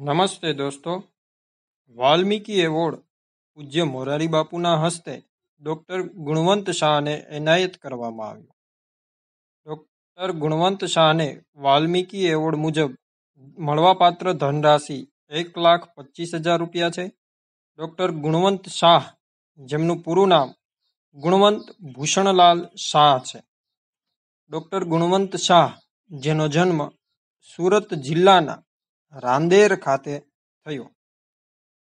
નમસ્તે દોસ્તો વાલ્મીકી એવોર્ડ પૂજ્ય મોરારી બાપુના હસ્તે ડૉક્ટર ગુણવંત શાહને એનાયત કરવામાં આવ્યો ડૉક્ટર ગુણવંત શાહને વાલ્મીકી એવોર્ડ મુજબ મળવાપાત્ર ધનરાશિ એક લાખ પચીસ હજાર રૂપિયા છે ડૉક્ટર ગુણવંત શાહ જેમનું પૂરું નામ ગુણવંત ભૂષણલાલ શાહ છે ડોક્ટર ગુણવંત શાહ જેનો જન્મ સુરત જિલ્લાના રાંદેર ખાતે થયો